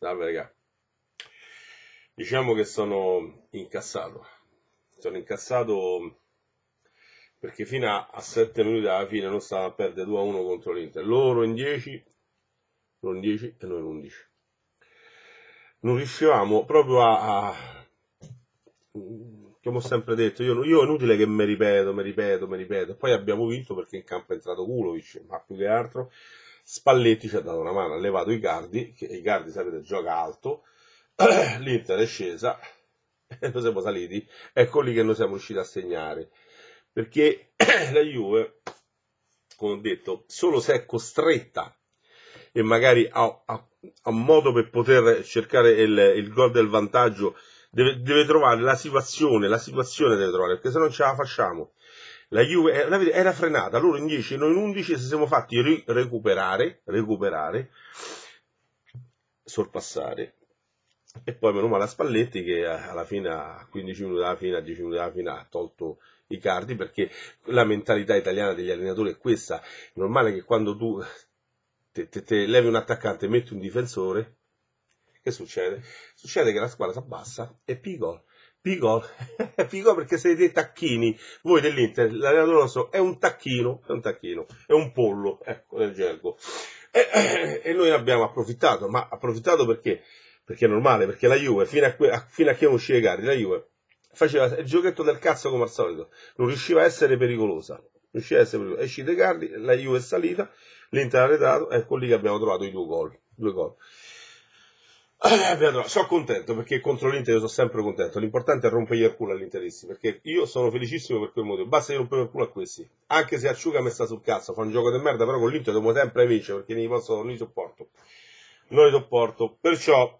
Salve raga. Diciamo che sono incassato. Sono incassato perché fino a, a 7 minuti alla fine non stavano a perdere 2 a 1 contro l'Inter. Loro in 10, loro in 10 e noi in 11. Non riuscivamo proprio a, a come ho sempre detto, io, io, è inutile che mi ripeto, mi ripeto, mi ripeto. Poi abbiamo vinto perché in campo è entrato Kulovic, ma più che altro Spalletti ci ha dato una mano, ha levato i Cardi, che i Cardi sapete gioca alto, l'Inter è scesa e noi siamo saliti, ecco lì che noi siamo riusciti a segnare, perché la Juve, come ho detto, solo se è costretta e magari ha, ha, ha modo per poter cercare il, il gol del vantaggio, deve, deve, trovare la situazione, la situazione deve trovare, perché se non ce la facciamo la Juve eh, era frenata, loro in 10, noi in 11, se siamo fatti ri- recuperare, recuperare, sorpassare. E poi meno male a Spalletti che eh, alla fine, a 15 minuti dalla fine, a 10 minuti dalla fine, ha tolto i cardi perché la mentalità italiana degli allenatori è questa. È normale che quando tu te, te, te levi un attaccante e metti un difensore, che succede? Succede che la squadra si abbassa e pigol Figo, figo perché siete dei tacchini. Voi dell'Inter, l'allenatore nostro è un tacchino, è un tacchino, è un pollo, ecco, nel gergo. E, e noi abbiamo approfittato, ma approfittato perché? Perché è normale, perché la Juve, fino a, a, fino a che non usciva carri, la Juve faceva il giochetto del cazzo come al solito, non riusciva a essere pericolosa. Non riusciva a essere pericolosa. È uscita Carli, la Juve è salita, l'Inter ha arretrato, ecco lì che abbiamo trovato i due gol. Due gol. Eh, sono contento perché contro l'Inter io sono sempre contento. L'importante è rompergli il culo all'interisti perché io sono felicissimo per quel motivo. Basta che rompevo il culo a questi. Anche se Acciuga mi sta sul cazzo, fa un gioco di merda, però con l'Inter dobbiamo sempre vincere perché non posso, non li sopporto. Non li sopporto. Perciò,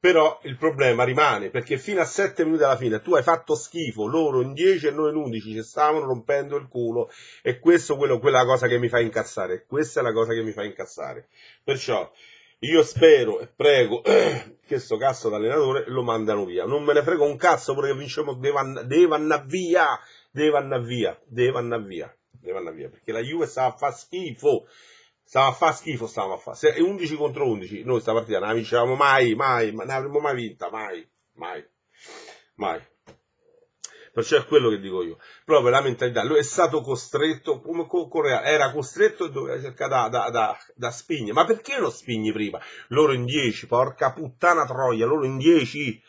però il problema rimane perché fino a 7 minuti alla fine tu hai fatto schifo. Loro in 10 e noi in 11 ci stavano rompendo il culo e questo è quella cosa che mi fa incazzare. Questa è la cosa che mi fa incazzare. Perciò, io spero e prego che questo cazzo d'allenatore lo mandano via. Non me ne frego un cazzo pure che vinciamo deve, andare via, deve andare via, deve andare via, deve andare via, perché la Juve stava a fare schifo. Stava a fare schifo, stava a fare. 11 contro 11, noi sta partita non la vincevamo mai, mai, non avremmo mai vinta, mai, mai, mai. Perciò è quello che dico io. Proprio la mentalità, lui è stato costretto, come Corea, era costretto e doveva cercare da, da, da, da spingere. Ma perché lo spingi prima? Loro in 10, porca puttana troia, loro in 10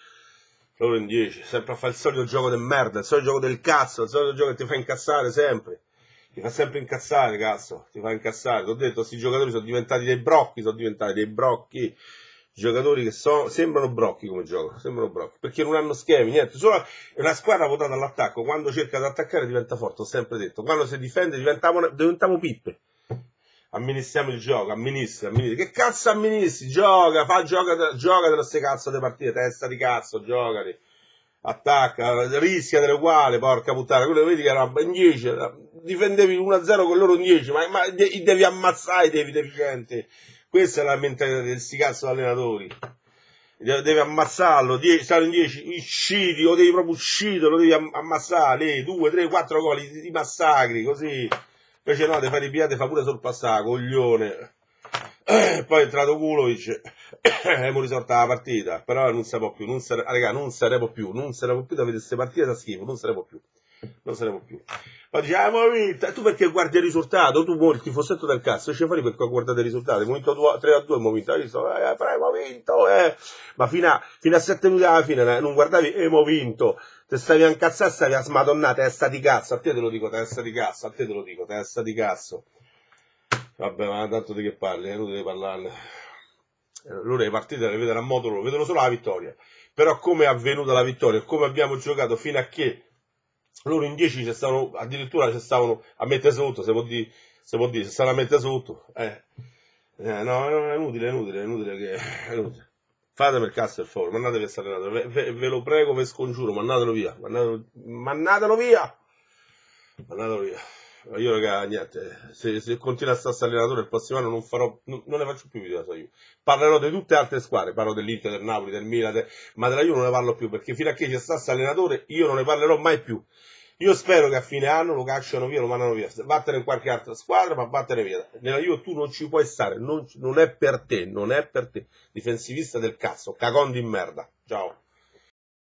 loro in 10, sempre a fare il solito gioco del merda, il solito gioco del cazzo, il solito gioco che ti fa incazzare sempre. Ti fa sempre incazzare, cazzo, ti fa incazzare. Ti ho detto, questi giocatori sono diventati dei brocchi, sono diventati dei brocchi giocatori che so, sembrano brocchi come gioco, sembrano brocchi, perché non hanno schemi, niente, solo una squadra votata all'attacco, quando cerca di attaccare diventa forte, ho sempre detto, quando si difende diventiamo, diventiamo pippe, amministriamo il gioco, amministri, amministra, che cazzo amministri, gioca, fa, gioca, gioca delle ste cazzo di partite, testa di cazzo, giocati, attacca, rischia delle uguali, porca puttana, quello che vedi che era in 10, difendevi 1-0 con loro in 10, ma, ma devi ammazzare i devi deficienti questa è la mentalità del sti cazzo allenatori. devi ammazzarlo, die, in 10, usciti, lo devi proprio uscire, lo devi ammazzare, 2, 3, 4 gol, ti massacri, così. Invece no, devi fare i piatti, fa pure sorpassare, coglione. Eh, poi è entrato Kulovic, abbiamo eh, risolto la partita, però non saremo più, non saremo, più, non saremo più da vedere queste partite da schifo, non saremo più non saremo più. Ma diciamo, ah, eh, vinta, tu perché guardi il risultato, tu vuoi il tifosetto del cazzo, ce fai perché guardate il risultato, abbiamo vinto 3 a 2, abbiamo vinto, visto, eh, abbiamo vinto, eh. ma fino a, fino a 7 minuti alla fine eh, non guardavi, eh, abbiamo vinto, te stavi a incazzare, stavi a smadonnare, testa di cazzo, a te te lo dico, testa di cazzo, a te te lo dico, testa di cazzo. Vabbè, ma tanto di che parli, è inutile parlare. Loro le partite le vedono a modo loro, vedono solo la vittoria. Però come è avvenuta la vittoria, come abbiamo giocato fino a che loro in 10 ci stavano, addirittura ci stavano a mettere sotto, se vuol dire, se vuol dire, se stanno a mettere sotto, eh. eh no, no, è inutile, è inutile, è inutile che, è inutile. Fatemi il cazzo il favore, mandatevi a Sarenato, ve, ve, ve, lo prego, ve scongiuro, mandatelo via, mandatelo, mandatelo via, mandatelo via. Io, raga, niente. Se, se continua a stare allenatore il prossimo anno non farò. Non, non ne faccio più video da Juve. Parlerò di tutte le altre squadre. Parlo dell'Inter, del Napoli, del Milan, de, ma della Juve non ne parlo più perché fino a che c'è stato allenatore io non ne parlerò mai più. Io spero che a fine anno lo cacciano via, lo mandano via. Battere in qualche altra squadra, ma battere via. Nella Juve tu non ci puoi stare, non, non è per te, non è per te. Difensivista del cazzo, cagon di merda. Ciao.